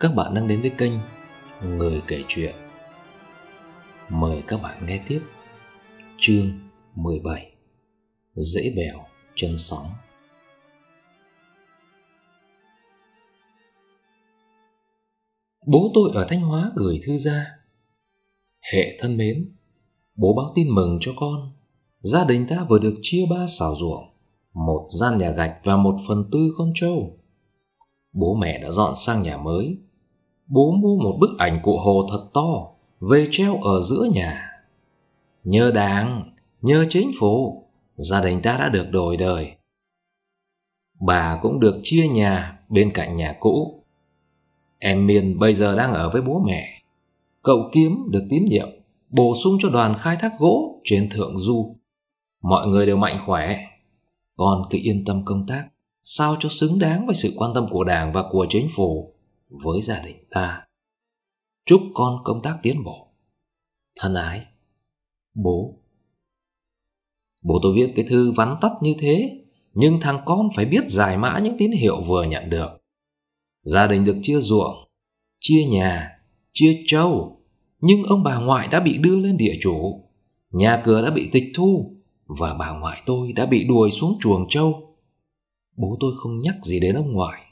Các bạn đang đến với kênh Người kể chuyện Mời các bạn nghe tiếp Chương 17 Dễ bèo chân sóng Bố tôi ở Thanh Hóa gửi thư ra Hệ thân mến Bố báo tin mừng cho con Gia đình ta vừa được chia ba xào ruộng Một gian nhà gạch và một phần tư con trâu Bố mẹ đã dọn sang nhà mới bố mua một bức ảnh cụ Hồ thật to về treo ở giữa nhà. Nhờ đảng, nhờ chính phủ, gia đình ta đã được đổi đời. Bà cũng được chia nhà bên cạnh nhà cũ. Em miền bây giờ đang ở với bố mẹ. Cậu Kiếm được tín nhiệm bổ sung cho đoàn khai thác gỗ trên thượng du. Mọi người đều mạnh khỏe, Con cứ yên tâm công tác, sao cho xứng đáng với sự quan tâm của Đảng và của chính phủ với gia đình ta. Chúc con công tác tiến bộ. Thân ái, bố. Bố tôi viết cái thư vắn tắt như thế, nhưng thằng con phải biết giải mã những tín hiệu vừa nhận được. Gia đình được chia ruộng, chia nhà, chia trâu, nhưng ông bà ngoại đã bị đưa lên địa chủ, nhà cửa đã bị tịch thu và bà ngoại tôi đã bị đuổi xuống chuồng trâu. Bố tôi không nhắc gì đến ông ngoại,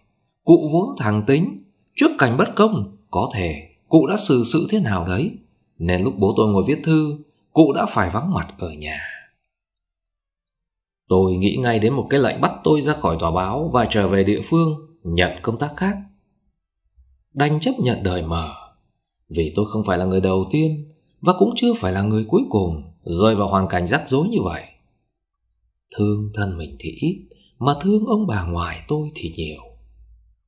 cụ vốn thẳng tính Trước cảnh bất công Có thể cụ đã xử sự thế nào đấy Nên lúc bố tôi ngồi viết thư Cụ đã phải vắng mặt ở nhà Tôi nghĩ ngay đến một cái lệnh bắt tôi ra khỏi tòa báo Và trở về địa phương Nhận công tác khác Đành chấp nhận đời mờ Vì tôi không phải là người đầu tiên Và cũng chưa phải là người cuối cùng Rơi vào hoàn cảnh rắc rối như vậy Thương thân mình thì ít Mà thương ông bà ngoài tôi thì nhiều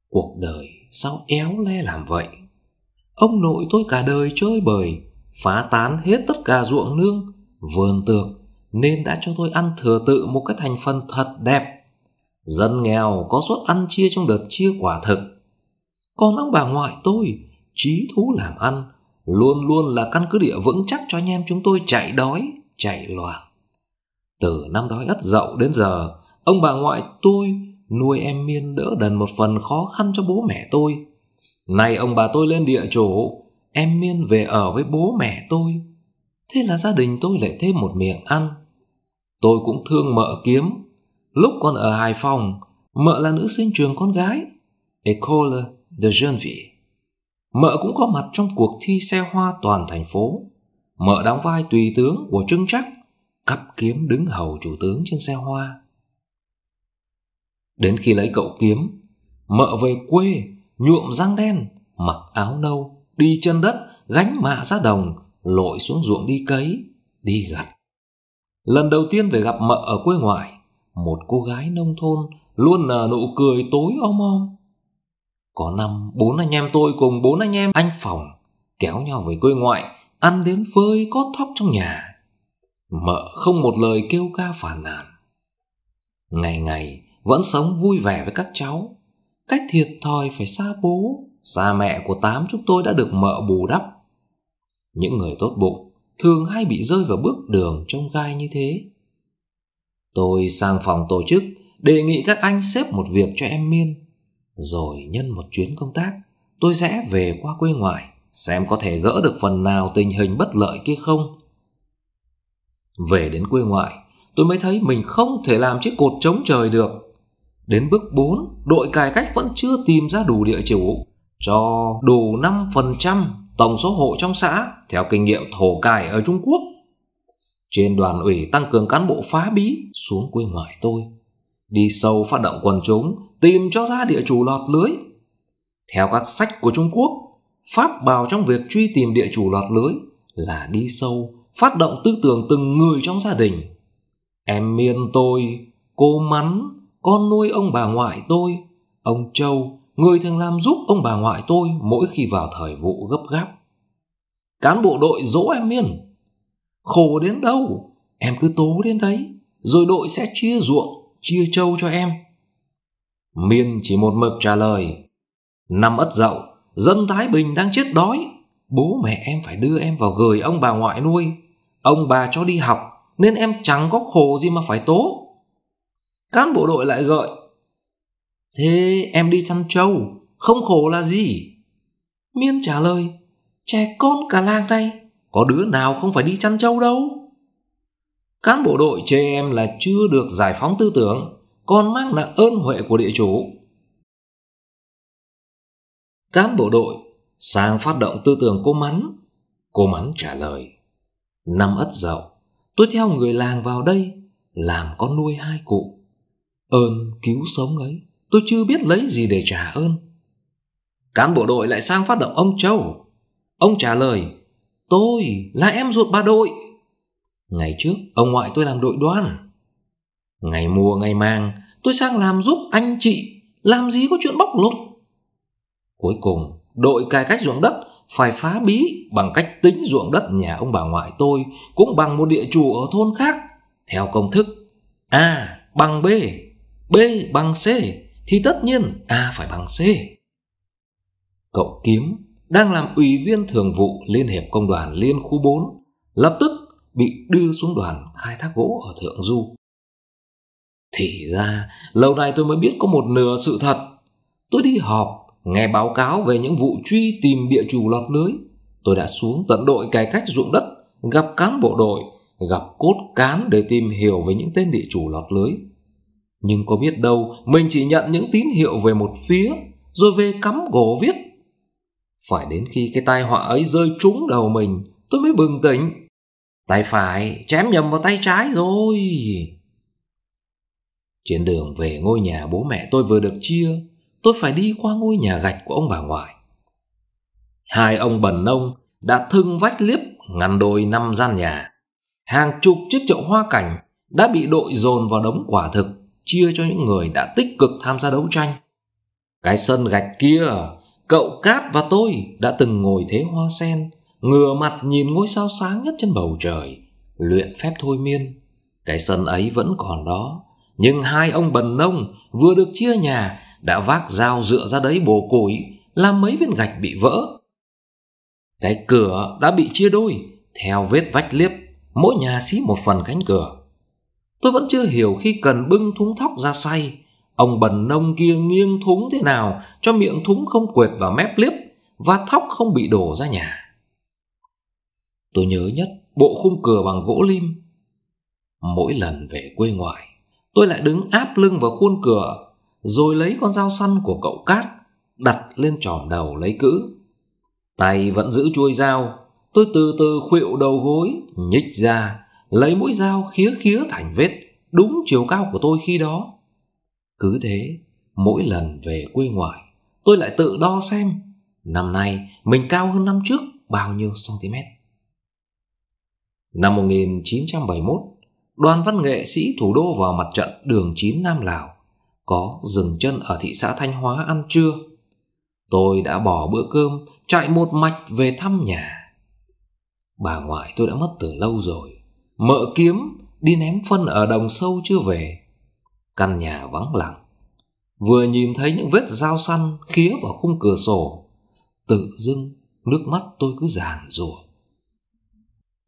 Cuộc đời sao éo le làm vậy? Ông nội tôi cả đời chơi bời, phá tán hết tất cả ruộng nương, vườn tược, nên đã cho tôi ăn thừa tự một cái thành phần thật đẹp. Dân nghèo có suất ăn chia trong đợt chia quả thực. Còn ông bà ngoại tôi, trí thú làm ăn, luôn luôn là căn cứ địa vững chắc cho anh em chúng tôi chạy đói, chạy loạn. Từ năm đói ất dậu đến giờ, ông bà ngoại tôi nuôi em Miên đỡ đần một phần khó khăn cho bố mẹ tôi. Nay ông bà tôi lên địa chủ, em Miên về ở với bố mẹ tôi. Thế là gia đình tôi lại thêm một miệng ăn. Tôi cũng thương mợ kiếm. Lúc còn ở Hải Phòng, mợ là nữ sinh trường con gái. École de Jeune Vie. Mợ cũng có mặt trong cuộc thi xe hoa toàn thành phố. Mợ đóng vai tùy tướng của Trưng Trắc, cặp kiếm đứng hầu chủ tướng trên xe hoa. Đến khi lấy cậu kiếm Mợ về quê Nhuộm răng đen Mặc áo nâu Đi chân đất Gánh mạ ra đồng Lội xuống ruộng đi cấy Đi gặt Lần đầu tiên về gặp mợ ở quê ngoại Một cô gái nông thôn Luôn nở nụ cười tối om om Có năm bốn anh em tôi cùng bốn anh em anh phòng Kéo nhau về quê ngoại Ăn đến phơi có thóc trong nhà Mợ không một lời kêu ca phản nàn Ngày ngày vẫn sống vui vẻ với các cháu. Cách thiệt thòi phải xa bố, xa mẹ của tám chúng tôi đã được mợ bù đắp. Những người tốt bụng thường hay bị rơi vào bước đường trong gai như thế. Tôi sang phòng tổ chức đề nghị các anh xếp một việc cho em Miên. Rồi nhân một chuyến công tác, tôi sẽ về qua quê ngoại xem có thể gỡ được phần nào tình hình bất lợi kia không. Về đến quê ngoại, tôi mới thấy mình không thể làm chiếc cột chống trời được. Đến bước 4, đội cải cách vẫn chưa tìm ra đủ địa chủ cho đủ 5% tổng số hộ trong xã theo kinh nghiệm thổ cải ở Trung Quốc. Trên đoàn ủy tăng cường cán bộ phá bí xuống quê ngoại tôi, đi sâu phát động quần chúng, tìm cho ra địa chủ lọt lưới. Theo các sách của Trung Quốc, Pháp bảo trong việc truy tìm địa chủ lọt lưới là đi sâu, phát động tư tưởng từng người trong gia đình. Em miên tôi, cô mắn, con nuôi ông bà ngoại tôi, ông Châu, người thường làm giúp ông bà ngoại tôi mỗi khi vào thời vụ gấp gáp. Cán bộ đội dỗ em miên. Khổ đến đâu, em cứ tố đến đấy, rồi đội sẽ chia ruộng, chia châu cho em. Miên chỉ một mực trả lời. Năm ất dậu, dân Thái Bình đang chết đói. Bố mẹ em phải đưa em vào gửi ông bà ngoại nuôi. Ông bà cho đi học, nên em chẳng có khổ gì mà phải tố. Các bộ đội lại gợi Thế em đi chăn trâu Không khổ là gì Miên trả lời Trẻ con cả làng đây Có đứa nào không phải đi chăn trâu đâu Cán bộ đội chê em là chưa được giải phóng tư tưởng Còn mang nặng ơn huệ của địa chủ Cán bộ đội sang phát động tư tưởng cô Mắn Cô Mắn trả lời Năm ất dậu Tôi theo người làng vào đây Làm con nuôi hai cụ Ơn cứu sống ấy Tôi chưa biết lấy gì để trả ơn Cán bộ đội lại sang phát động ông Châu Ông trả lời Tôi là em ruột bà đội Ngày trước ông ngoại tôi làm đội đoan Ngày mùa ngày mang Tôi sang làm giúp anh chị Làm gì có chuyện bóc lột Cuối cùng đội cài cách ruộng đất Phải phá bí bằng cách tính ruộng đất nhà ông bà ngoại tôi Cũng bằng một địa chủ ở thôn khác Theo công thức A bằng B B bằng C thì tất nhiên A phải bằng C. Cậu Kiếm đang làm ủy viên thường vụ Liên hiệp Công đoàn Liên khu 4, lập tức bị đưa xuống đoàn khai thác gỗ ở Thượng Du. Thì ra, lâu nay tôi mới biết có một nửa sự thật. Tôi đi họp, nghe báo cáo về những vụ truy tìm địa chủ lọt lưới. Tôi đã xuống tận đội cải cách ruộng đất, gặp cán bộ đội, gặp cốt cán để tìm hiểu về những tên địa chủ lọt lưới nhưng có biết đâu Mình chỉ nhận những tín hiệu về một phía Rồi về cắm gỗ viết Phải đến khi cái tai họa ấy rơi trúng đầu mình Tôi mới bừng tỉnh Tay phải chém nhầm vào tay trái rồi Trên đường về ngôi nhà bố mẹ tôi vừa được chia Tôi phải đi qua ngôi nhà gạch của ông bà ngoại Hai ông bần nông đã thưng vách liếp ngăn đôi năm gian nhà. Hàng chục chiếc chậu hoa cảnh đã bị đội dồn vào đống quả thực chia cho những người đã tích cực tham gia đấu tranh. Cái sân gạch kia, cậu Cát và tôi đã từng ngồi thế hoa sen, ngửa mặt nhìn ngôi sao sáng nhất trên bầu trời, luyện phép thôi miên. Cái sân ấy vẫn còn đó, nhưng hai ông bần nông vừa được chia nhà đã vác dao dựa ra đấy bồ củi, làm mấy viên gạch bị vỡ. Cái cửa đã bị chia đôi, theo vết vách liếp, mỗi nhà xí một phần cánh cửa. Tôi vẫn chưa hiểu khi cần bưng thúng thóc ra say, ông bần nông kia nghiêng thúng thế nào cho miệng thúng không quệt vào mép liếp và thóc không bị đổ ra nhà. Tôi nhớ nhất bộ khung cửa bằng gỗ lim. Mỗi lần về quê ngoại, tôi lại đứng áp lưng vào khuôn cửa rồi lấy con dao săn của cậu Cát đặt lên tròn đầu lấy cữ. Tay vẫn giữ chuôi dao, tôi từ từ khuỵu đầu gối nhích ra lấy mũi dao khía khía thành vết đúng chiều cao của tôi khi đó. Cứ thế, mỗi lần về quê ngoại, tôi lại tự đo xem năm nay mình cao hơn năm trước bao nhiêu cm. Năm 1971, đoàn văn nghệ sĩ thủ đô vào mặt trận đường 9 Nam Lào, có dừng chân ở thị xã Thanh Hóa ăn trưa. Tôi đã bỏ bữa cơm, chạy một mạch về thăm nhà. Bà ngoại tôi đã mất từ lâu rồi mợ kiếm đi ném phân ở đồng sâu chưa về căn nhà vắng lặng vừa nhìn thấy những vết dao săn khía vào khung cửa sổ tự dưng nước mắt tôi cứ giàn rủa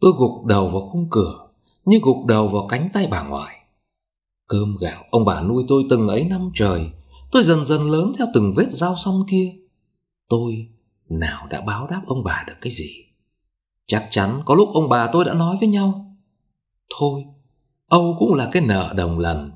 tôi gục đầu vào khung cửa như gục đầu vào cánh tay bà ngoại cơm gạo ông bà nuôi tôi từng ấy năm trời tôi dần dần lớn theo từng vết dao song kia tôi nào đã báo đáp ông bà được cái gì chắc chắn có lúc ông bà tôi đã nói với nhau Thôi, Âu cũng là cái nợ đồng lần.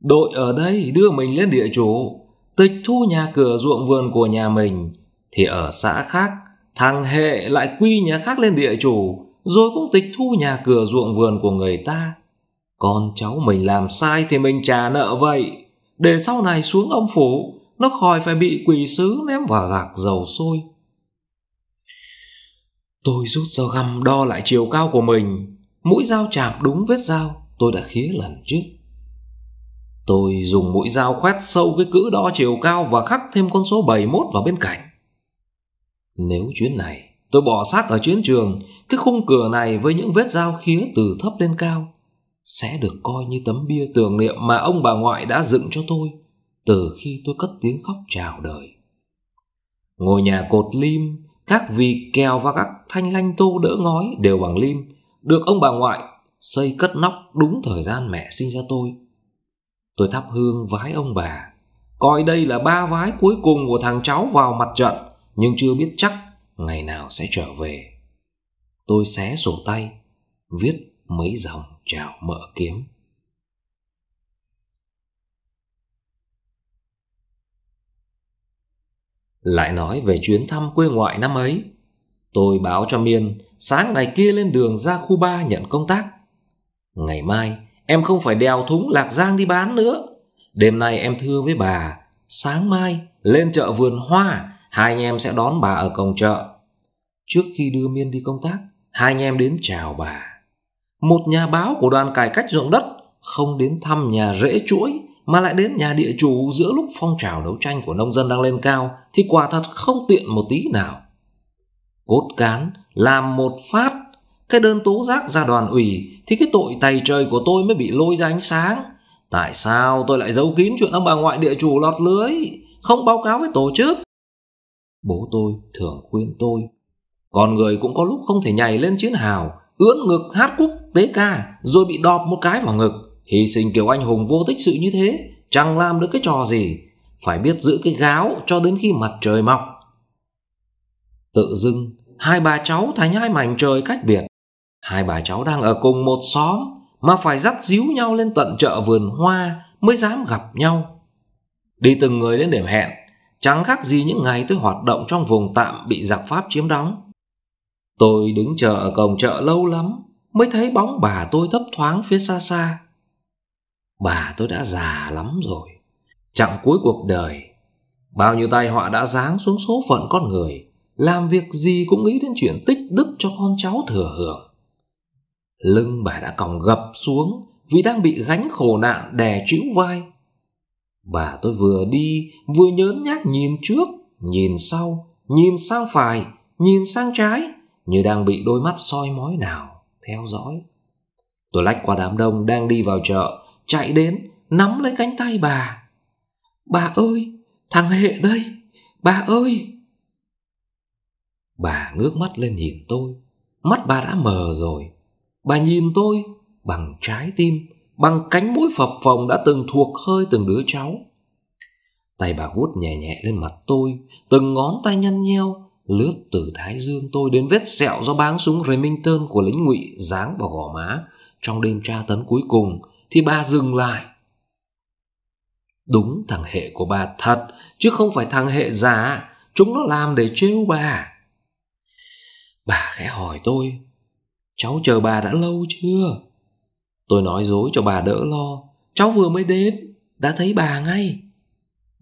Đội ở đây đưa mình lên địa chủ, tịch thu nhà cửa ruộng vườn của nhà mình, thì ở xã khác, thằng Hệ lại quy nhà khác lên địa chủ, rồi cũng tịch thu nhà cửa ruộng vườn của người ta. Con cháu mình làm sai thì mình trả nợ vậy, để sau này xuống ông phủ, nó khỏi phải bị quỷ sứ ném vào giặc dầu sôi. Tôi rút dao găm đo lại chiều cao của mình Mũi dao chạm đúng vết dao tôi đã khía lần trước. Tôi dùng mũi dao khoét sâu cái cữ đo chiều cao và khắc thêm con số 71 vào bên cạnh. Nếu chuyến này tôi bỏ xác ở chiến trường, cái khung cửa này với những vết dao khía từ thấp lên cao sẽ được coi như tấm bia tưởng niệm mà ông bà ngoại đã dựng cho tôi từ khi tôi cất tiếng khóc chào đời. Ngôi nhà cột lim, các vì kèo và các thanh lanh tô đỡ ngói đều bằng lim, được ông bà ngoại xây cất nóc đúng thời gian mẹ sinh ra tôi. Tôi thắp hương vái ông bà. Coi đây là ba vái cuối cùng của thằng cháu vào mặt trận, nhưng chưa biết chắc ngày nào sẽ trở về. Tôi xé sổ tay, viết mấy dòng chào mợ kiếm. Lại nói về chuyến thăm quê ngoại năm ấy, tôi báo cho Miên sáng ngày kia lên đường ra khu 3 nhận công tác. Ngày mai, em không phải đèo thúng lạc giang đi bán nữa. Đêm nay em thưa với bà, sáng mai lên chợ vườn hoa, hai anh em sẽ đón bà ở cổng chợ. Trước khi đưa Miên đi công tác, hai anh em đến chào bà. Một nhà báo của đoàn cải cách ruộng đất không đến thăm nhà rễ chuỗi mà lại đến nhà địa chủ giữa lúc phong trào đấu tranh của nông dân đang lên cao thì quả thật không tiện một tí nào. Cốt cán làm một phát cái đơn tố giác ra đoàn ủy thì cái tội tày trời của tôi mới bị lôi ra ánh sáng. Tại sao tôi lại giấu kín chuyện ông bà ngoại địa chủ lọt lưới, không báo cáo với tổ chức? Bố tôi thường khuyên tôi, con người cũng có lúc không thể nhảy lên chiến hào, ưỡn ngực hát quốc tế ca rồi bị đọp một cái vào ngực. Hy sinh kiểu anh hùng vô tích sự như thế, chẳng làm được cái trò gì. Phải biết giữ cái gáo cho đến khi mặt trời mọc. Tự dưng hai bà cháu thành hai mảnh trời cách biệt. Hai bà cháu đang ở cùng một xóm mà phải dắt díu nhau lên tận chợ vườn hoa mới dám gặp nhau. Đi từng người đến điểm hẹn, chẳng khác gì những ngày tôi hoạt động trong vùng tạm bị giặc Pháp chiếm đóng. Tôi đứng chờ ở cổng chợ lâu lắm mới thấy bóng bà tôi thấp thoáng phía xa xa. Bà tôi đã già lắm rồi, chặng cuối cuộc đời, bao nhiêu tai họa đã giáng xuống số phận con người làm việc gì cũng nghĩ đến chuyện tích đức cho con cháu thừa hưởng. Lưng bà đã còng gập xuống vì đang bị gánh khổ nạn đè trĩu vai. Bà tôi vừa đi, vừa nhớn nhác nhìn trước, nhìn sau, nhìn sang phải, nhìn sang trái, như đang bị đôi mắt soi mói nào, theo dõi. Tôi lách qua đám đông đang đi vào chợ, chạy đến, nắm lấy cánh tay bà. Bà ơi, thằng Hệ đây, bà ơi! Bà ngước mắt lên nhìn tôi Mắt bà đã mờ rồi Bà nhìn tôi bằng trái tim Bằng cánh mũi phập phồng đã từng thuộc hơi từng đứa cháu Tay bà vuốt nhẹ nhẹ lên mặt tôi Từng ngón tay nhăn nheo Lướt từ thái dương tôi đến vết sẹo do báng súng Remington của lính ngụy giáng vào gò má Trong đêm tra tấn cuối cùng Thì bà dừng lại Đúng thằng hệ của bà thật Chứ không phải thằng hệ giả Chúng nó làm để trêu bà Bà khẽ hỏi tôi Cháu chờ bà đã lâu chưa Tôi nói dối cho bà đỡ lo Cháu vừa mới đến Đã thấy bà ngay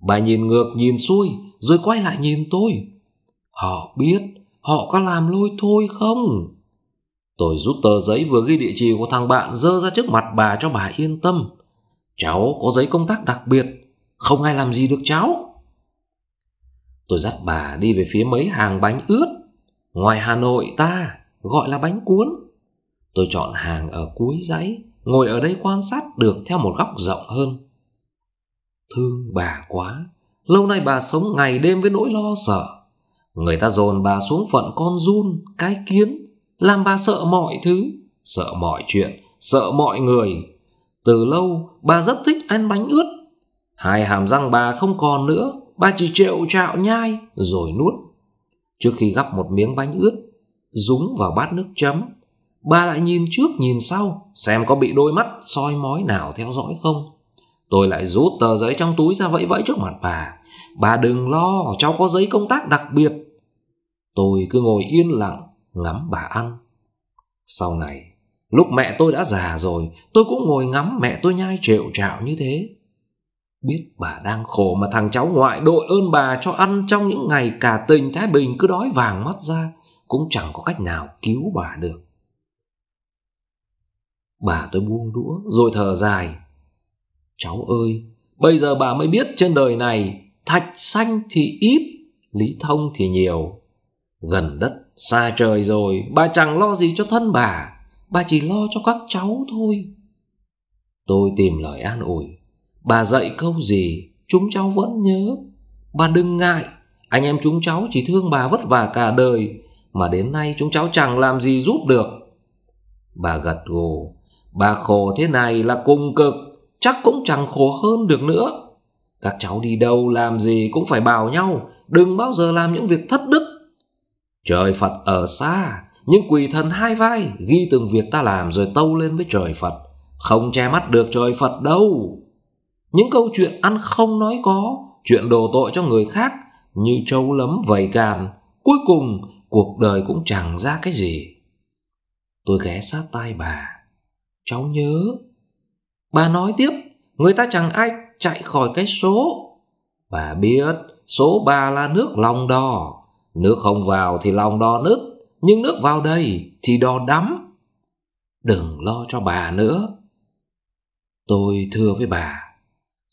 Bà nhìn ngược nhìn xuôi Rồi quay lại nhìn tôi Họ biết Họ có làm lôi thôi không Tôi rút tờ giấy vừa ghi địa chỉ của thằng bạn Dơ ra trước mặt bà cho bà yên tâm Cháu có giấy công tác đặc biệt Không ai làm gì được cháu Tôi dắt bà đi về phía mấy hàng bánh ướt Ngoài Hà Nội ta gọi là bánh cuốn Tôi chọn hàng ở cuối dãy Ngồi ở đây quan sát được theo một góc rộng hơn Thương bà quá Lâu nay bà sống ngày đêm với nỗi lo sợ Người ta dồn bà xuống phận con run Cái kiến Làm bà sợ mọi thứ Sợ mọi chuyện Sợ mọi người Từ lâu bà rất thích ăn bánh ướt Hai hàm răng bà không còn nữa Bà chỉ trệu trạo nhai Rồi nuốt Trước khi gắp một miếng bánh ướt Dúng vào bát nước chấm bà lại nhìn trước nhìn sau Xem có bị đôi mắt soi mói nào theo dõi không Tôi lại rút tờ giấy trong túi ra vẫy vẫy trước mặt bà Bà đừng lo Cháu có giấy công tác đặc biệt Tôi cứ ngồi yên lặng Ngắm bà ăn Sau này Lúc mẹ tôi đã già rồi Tôi cũng ngồi ngắm mẹ tôi nhai trệu trạo như thế Biết bà đang khổ mà thằng cháu ngoại đội ơn bà cho ăn trong những ngày cả tình Thái Bình cứ đói vàng mắt ra, cũng chẳng có cách nào cứu bà được. Bà tôi buông đũa rồi thở dài. Cháu ơi, bây giờ bà mới biết trên đời này thạch xanh thì ít, lý thông thì nhiều. Gần đất, xa trời rồi, bà chẳng lo gì cho thân bà, bà chỉ lo cho các cháu thôi. Tôi tìm lời an ủi Bà dạy câu gì Chúng cháu vẫn nhớ Bà đừng ngại Anh em chúng cháu chỉ thương bà vất vả cả đời Mà đến nay chúng cháu chẳng làm gì giúp được Bà gật gù Bà khổ thế này là cùng cực Chắc cũng chẳng khổ hơn được nữa Các cháu đi đâu làm gì cũng phải bảo nhau Đừng bao giờ làm những việc thất đức Trời Phật ở xa Nhưng quỷ thần hai vai Ghi từng việc ta làm rồi tâu lên với trời Phật Không che mắt được trời Phật đâu những câu chuyện ăn không nói có, chuyện đổ tội cho người khác như trâu lấm vầy càn. Cuối cùng, cuộc đời cũng chẳng ra cái gì. Tôi ghé sát tai bà. Cháu nhớ. Bà nói tiếp, người ta chẳng ai chạy khỏi cái số. Bà biết, số bà là nước lòng đò. Nước không vào thì lòng đò nứt, nhưng nước vào đây thì đò đắm. Đừng lo cho bà nữa. Tôi thưa với bà,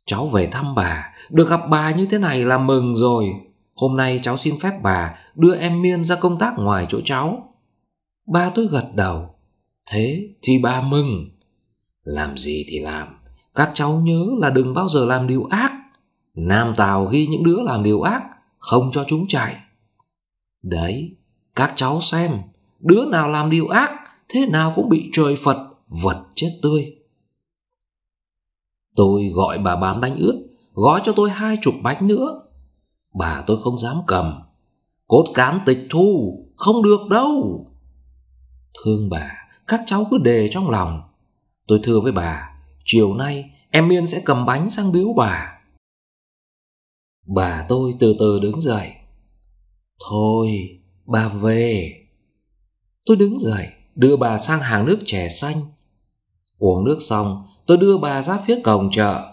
Cháu về thăm bà, được gặp bà như thế này là mừng rồi. Hôm nay cháu xin phép bà đưa em Miên ra công tác ngoài chỗ cháu. Ba tôi gật đầu. Thế thì ba mừng. Làm gì thì làm, các cháu nhớ là đừng bao giờ làm điều ác. Nam Tào ghi những đứa làm điều ác, không cho chúng chạy. Đấy, các cháu xem, đứa nào làm điều ác, thế nào cũng bị trời Phật vật chết tươi. Tôi gọi bà bán bánh ướt, gói cho tôi hai chục bánh nữa. Bà tôi không dám cầm. Cốt cán tịch thu, không được đâu. Thương bà, các cháu cứ đề trong lòng. Tôi thưa với bà, chiều nay em Miên sẽ cầm bánh sang biếu bà. Bà tôi từ từ đứng dậy. Thôi, bà về. Tôi đứng dậy, đưa bà sang hàng nước chè xanh. Uống nước xong, tôi đưa bà ra phía cổng chợ.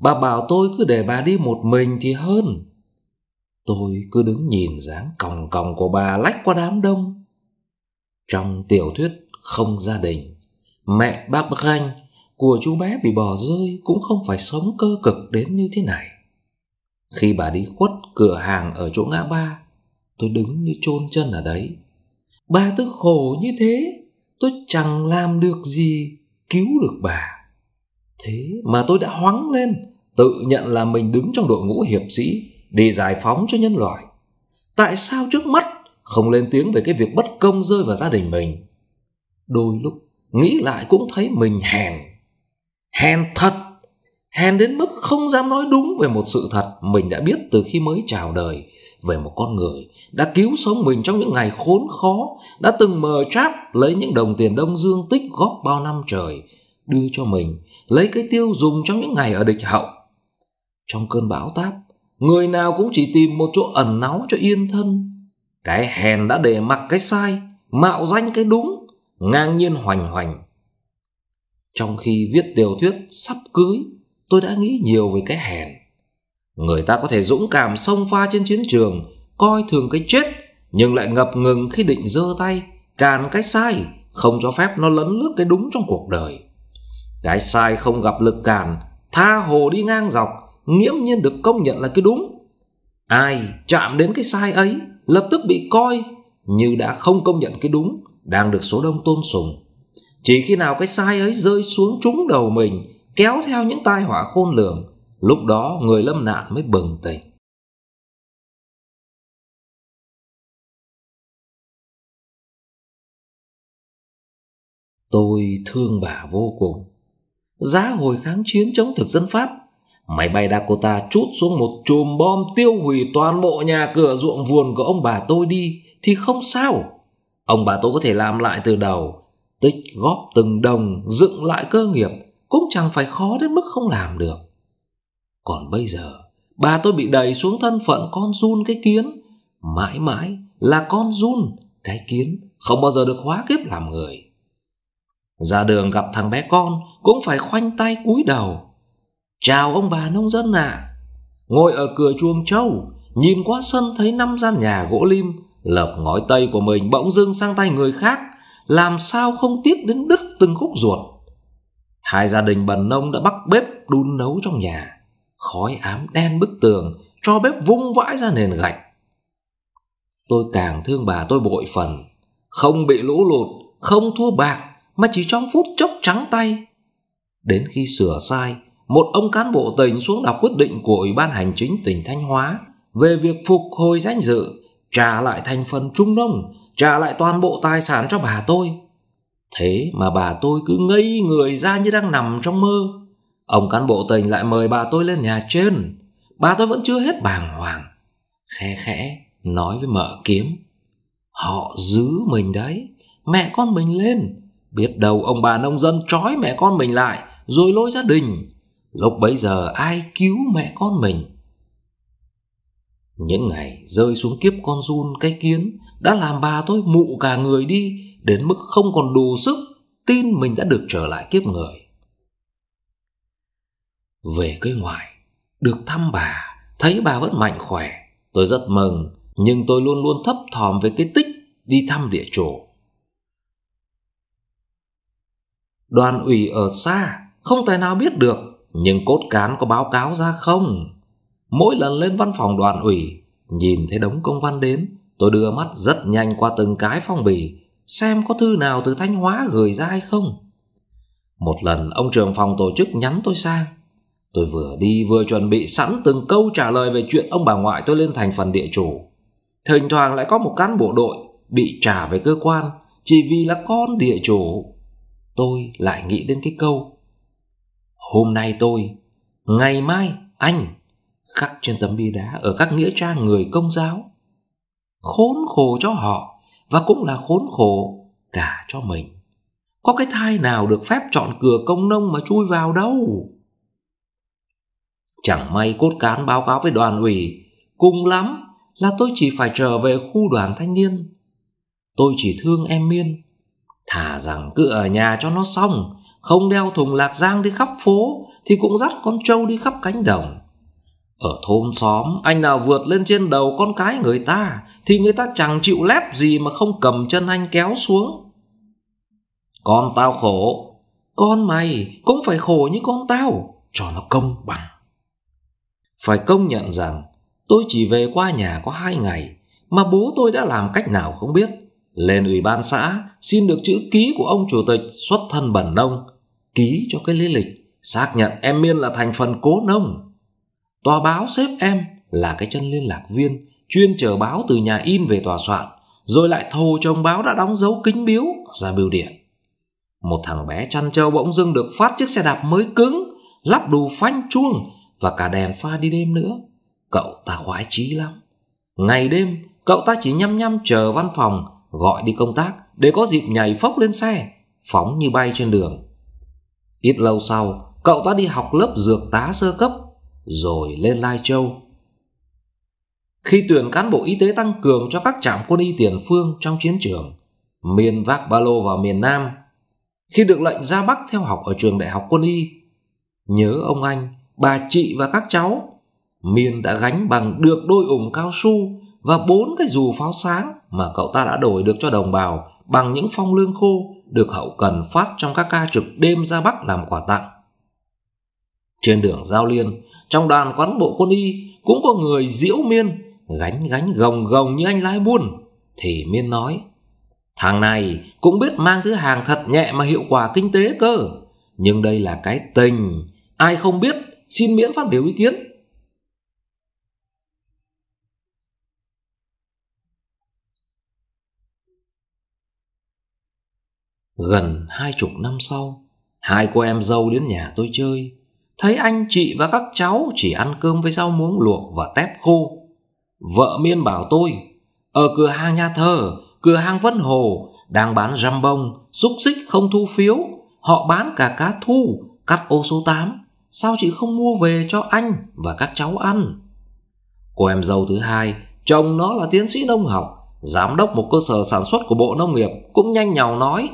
Bà bảo tôi cứ để bà đi một mình thì hơn. Tôi cứ đứng nhìn dáng còng còng của bà lách qua đám đông. Trong tiểu thuyết không gia đình, mẹ bác Ranh của chú bé bị bỏ rơi cũng không phải sống cơ cực đến như thế này. Khi bà đi khuất cửa hàng ở chỗ ngã ba, tôi đứng như chôn chân ở đấy. Bà tôi khổ như thế, tôi chẳng làm được gì cứu được bà. Thế mà tôi đã hoáng lên, tự nhận là mình đứng trong đội ngũ hiệp sĩ để giải phóng cho nhân loại. Tại sao trước mắt không lên tiếng về cái việc bất công rơi vào gia đình mình? Đôi lúc nghĩ lại cũng thấy mình hèn. Hèn thật, hèn đến mức không dám nói đúng về một sự thật mình đã biết từ khi mới chào đời về một con người đã cứu sống mình trong những ngày khốn khó, đã từng mờ tráp lấy những đồng tiền đông dương tích góp bao năm trời đưa cho mình, lấy cái tiêu dùng trong những ngày ở địch hậu. Trong cơn bão táp, người nào cũng chỉ tìm một chỗ ẩn náu cho yên thân. Cái hèn đã để mặc cái sai, mạo danh cái đúng, ngang nhiên hoành hoành. Trong khi viết tiểu thuyết sắp cưới, tôi đã nghĩ nhiều về cái hèn. Người ta có thể dũng cảm xông pha trên chiến trường, coi thường cái chết, nhưng lại ngập ngừng khi định giơ tay, càn cái sai, không cho phép nó lấn lướt cái đúng trong cuộc đời. Cái sai không gặp lực cản, tha hồ đi ngang dọc, nghiễm nhiên được công nhận là cái đúng. Ai chạm đến cái sai ấy, lập tức bị coi như đã không công nhận cái đúng, đang được số đông tôn sùng. Chỉ khi nào cái sai ấy rơi xuống trúng đầu mình, kéo theo những tai họa khôn lường, lúc đó người lâm nạn mới bừng tỉnh. Tôi thương bà vô cùng giá hồi kháng chiến chống thực dân Pháp. Máy bay Dakota trút xuống một chùm bom tiêu hủy toàn bộ nhà cửa ruộng vườn của ông bà tôi đi thì không sao. Ông bà tôi có thể làm lại từ đầu, tích góp từng đồng dựng lại cơ nghiệp cũng chẳng phải khó đến mức không làm được. Còn bây giờ, bà tôi bị đẩy xuống thân phận con run cái kiến, mãi mãi là con run cái kiến, không bao giờ được hóa kiếp làm người. Ra đường gặp thằng bé con cũng phải khoanh tay cúi đầu. Chào ông bà nông dân ạ. Ngồi ở cửa chuồng trâu, nhìn qua sân thấy năm gian nhà gỗ lim, lợp ngói tây của mình bỗng dưng sang tay người khác, làm sao không tiếc đến đứt từng khúc ruột. Hai gia đình bần nông đã bắt bếp đun nấu trong nhà. Khói ám đen bức tường, cho bếp vung vãi ra nền gạch. Tôi càng thương bà tôi bội phần, không bị lũ lụt, không thua bạc mà chỉ trong phút chốc trắng tay. Đến khi sửa sai, một ông cán bộ tỉnh xuống đọc quyết định của Ủy ban Hành chính tỉnh Thanh Hóa về việc phục hồi danh dự, trả lại thành phần trung nông, trả lại toàn bộ tài sản cho bà tôi. Thế mà bà tôi cứ ngây người ra như đang nằm trong mơ. Ông cán bộ tỉnh lại mời bà tôi lên nhà trên. Bà tôi vẫn chưa hết bàng hoàng. Khẽ khẽ nói với mợ kiếm. Họ giữ mình đấy, mẹ con mình lên, Biết đầu ông bà nông dân trói mẹ con mình lại Rồi lôi gia đình Lúc bấy giờ ai cứu mẹ con mình Những ngày rơi xuống kiếp con run cái kiến Đã làm bà tôi mụ cả người đi Đến mức không còn đủ sức Tin mình đã được trở lại kiếp người Về cây ngoại Được thăm bà Thấy bà vẫn mạnh khỏe Tôi rất mừng Nhưng tôi luôn luôn thấp thỏm về cái tích Đi thăm địa chủ Đoàn ủy ở xa Không tài nào biết được Nhưng cốt cán có báo cáo ra không Mỗi lần lên văn phòng đoàn ủy Nhìn thấy đống công văn đến Tôi đưa mắt rất nhanh qua từng cái phong bì Xem có thư nào từ Thanh Hóa gửi ra hay không Một lần ông trưởng phòng tổ chức nhắn tôi sang Tôi vừa đi vừa chuẩn bị sẵn từng câu trả lời về chuyện ông bà ngoại tôi lên thành phần địa chủ. Thỉnh thoảng lại có một cán bộ đội bị trả về cơ quan chỉ vì là con địa chủ tôi lại nghĩ đến cái câu Hôm nay tôi, ngày mai anh khắc trên tấm bia đá ở các nghĩa trang người công giáo. Khốn khổ cho họ và cũng là khốn khổ cả cho mình. Có cái thai nào được phép chọn cửa công nông mà chui vào đâu. Chẳng may cốt cán báo cáo với đoàn ủy, cùng lắm là tôi chỉ phải trở về khu đoàn thanh niên. Tôi chỉ thương em Miên thà rằng cứ ở nhà cho nó xong không đeo thùng lạc giang đi khắp phố thì cũng dắt con trâu đi khắp cánh đồng ở thôn xóm anh nào vượt lên trên đầu con cái người ta thì người ta chẳng chịu lép gì mà không cầm chân anh kéo xuống con tao khổ con mày cũng phải khổ như con tao cho nó công bằng phải công nhận rằng tôi chỉ về qua nhà có hai ngày mà bố tôi đã làm cách nào không biết lên ủy ban xã xin được chữ ký của ông chủ tịch xuất thân bẩn nông, ký cho cái lý lịch, xác nhận em Miên là thành phần cố nông. Tòa báo xếp em là cái chân liên lạc viên chuyên chờ báo từ nhà in về tòa soạn, rồi lại thô cho báo đã đóng dấu kính biếu ra bưu điện. Một thằng bé chăn trâu bỗng dưng được phát chiếc xe đạp mới cứng, lắp đủ phanh chuông và cả đèn pha đi đêm nữa. Cậu ta khoái chí lắm. Ngày đêm, cậu ta chỉ nhăm nhăm chờ văn phòng gọi đi công tác để có dịp nhảy phốc lên xe, phóng như bay trên đường. Ít lâu sau, cậu ta đi học lớp dược tá sơ cấp, rồi lên Lai Châu. Khi tuyển cán bộ y tế tăng cường cho các trạm quân y tiền phương trong chiến trường, miền vác ba lô vào miền Nam, khi được lệnh ra Bắc theo học ở trường đại học quân y, nhớ ông anh, bà chị và các cháu, miền đã gánh bằng được đôi ủng cao su và bốn cái dù pháo sáng mà cậu ta đã đổi được cho đồng bào bằng những phong lương khô được hậu cần phát trong các ca trực đêm ra Bắc làm quà tặng. Trên đường giao liên, trong đoàn quán bộ quân y cũng có người diễu miên, gánh gánh gồng gồng như anh lái buôn. Thì miên nói, thằng này cũng biết mang thứ hàng thật nhẹ mà hiệu quả kinh tế cơ. Nhưng đây là cái tình, ai không biết xin miễn phát biểu ý kiến. Gần hai chục năm sau Hai cô em dâu đến nhà tôi chơi Thấy anh chị và các cháu chỉ ăn cơm với rau muống luộc và tép khô Vợ miên bảo tôi Ở cửa hàng nhà thờ Cửa hàng Vân Hồ Đang bán răm bông Xúc xích không thu phiếu Họ bán cả cá thu Cắt ô số 8 Sao chị không mua về cho anh và các cháu ăn Cô em dâu thứ hai Chồng nó là tiến sĩ nông học Giám đốc một cơ sở sản xuất của Bộ Nông nghiệp Cũng nhanh nhào nói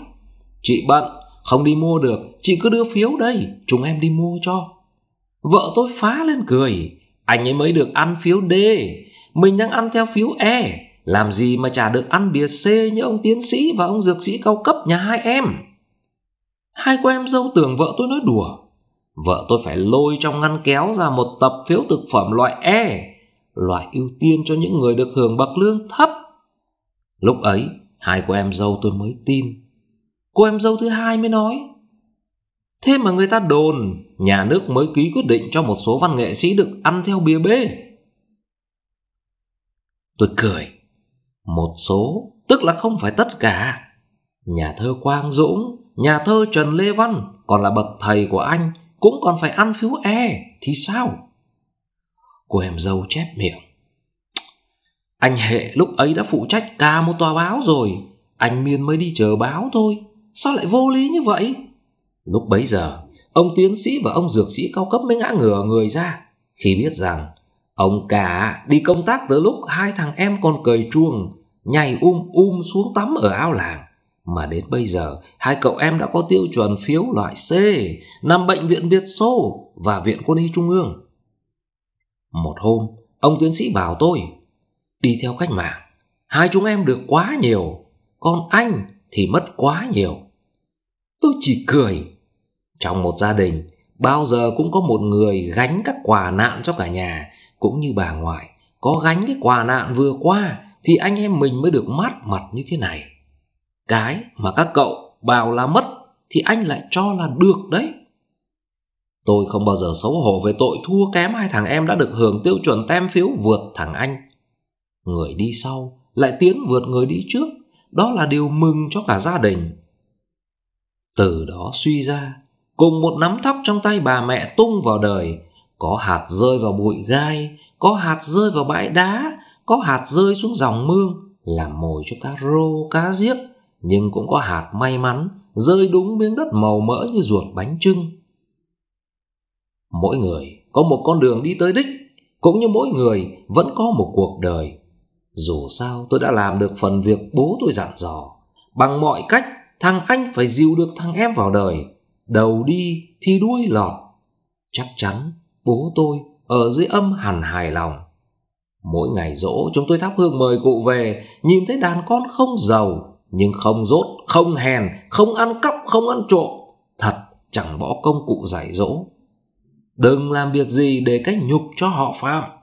Chị bận, không đi mua được, chị cứ đưa phiếu đây, chúng em đi mua cho. Vợ tôi phá lên cười, anh ấy mới được ăn phiếu D, mình đang ăn theo phiếu E, làm gì mà chả được ăn bìa C như ông tiến sĩ và ông dược sĩ cao cấp nhà hai em. Hai cô em dâu tưởng vợ tôi nói đùa. Vợ tôi phải lôi trong ngăn kéo ra một tập phiếu thực phẩm loại E, loại ưu tiên cho những người được hưởng bậc lương thấp. Lúc ấy, hai cô em dâu tôi mới tin Cô em dâu thứ hai mới nói Thế mà người ta đồn Nhà nước mới ký quyết định cho một số văn nghệ sĩ được ăn theo bia bê Tôi cười Một số Tức là không phải tất cả Nhà thơ Quang Dũng Nhà thơ Trần Lê Văn Còn là bậc thầy của anh Cũng còn phải ăn phiếu e Thì sao Cô em dâu chép miệng Anh Hệ lúc ấy đã phụ trách cả một tòa báo rồi Anh Miên mới đi chờ báo thôi Sao lại vô lý như vậy Lúc bấy giờ Ông tiến sĩ và ông dược sĩ cao cấp mới ngã ngửa người ra Khi biết rằng Ông cả đi công tác từ lúc Hai thằng em còn cười chuông Nhảy um um xuống tắm ở ao làng Mà đến bây giờ Hai cậu em đã có tiêu chuẩn phiếu loại C Nằm bệnh viện Việt Xô Và viện quân y trung ương Một hôm Ông tiến sĩ bảo tôi Đi theo cách mạng Hai chúng em được quá nhiều Còn anh thì mất quá nhiều Tôi chỉ cười. Trong một gia đình, bao giờ cũng có một người gánh các quả nạn cho cả nhà, cũng như bà ngoại, có gánh cái quả nạn vừa qua thì anh em mình mới được mát mặt như thế này. Cái mà các cậu bảo là mất thì anh lại cho là được đấy. Tôi không bao giờ xấu hổ về tội thua kém hai thằng em đã được hưởng tiêu chuẩn tem phiếu vượt thằng anh. Người đi sau lại tiến vượt người đi trước, đó là điều mừng cho cả gia đình. Từ đó suy ra, cùng một nắm thóc trong tay bà mẹ tung vào đời, có hạt rơi vào bụi gai, có hạt rơi vào bãi đá, có hạt rơi xuống dòng mương, làm mồi cho cá rô, cá giếc, nhưng cũng có hạt may mắn rơi đúng miếng đất màu mỡ như ruột bánh trưng. Mỗi người có một con đường đi tới đích, cũng như mỗi người vẫn có một cuộc đời. Dù sao tôi đã làm được phần việc bố tôi dặn dò, bằng mọi cách Thằng anh phải dìu được thằng em vào đời Đầu đi thì đuôi lọt Chắc chắn bố tôi ở dưới âm hẳn hài lòng Mỗi ngày dỗ chúng tôi thắp hương mời cụ về Nhìn thấy đàn con không giàu Nhưng không rốt, không hèn, không ăn cắp, không ăn trộm Thật chẳng bỏ công cụ dạy dỗ Đừng làm việc gì để cách nhục cho họ phạm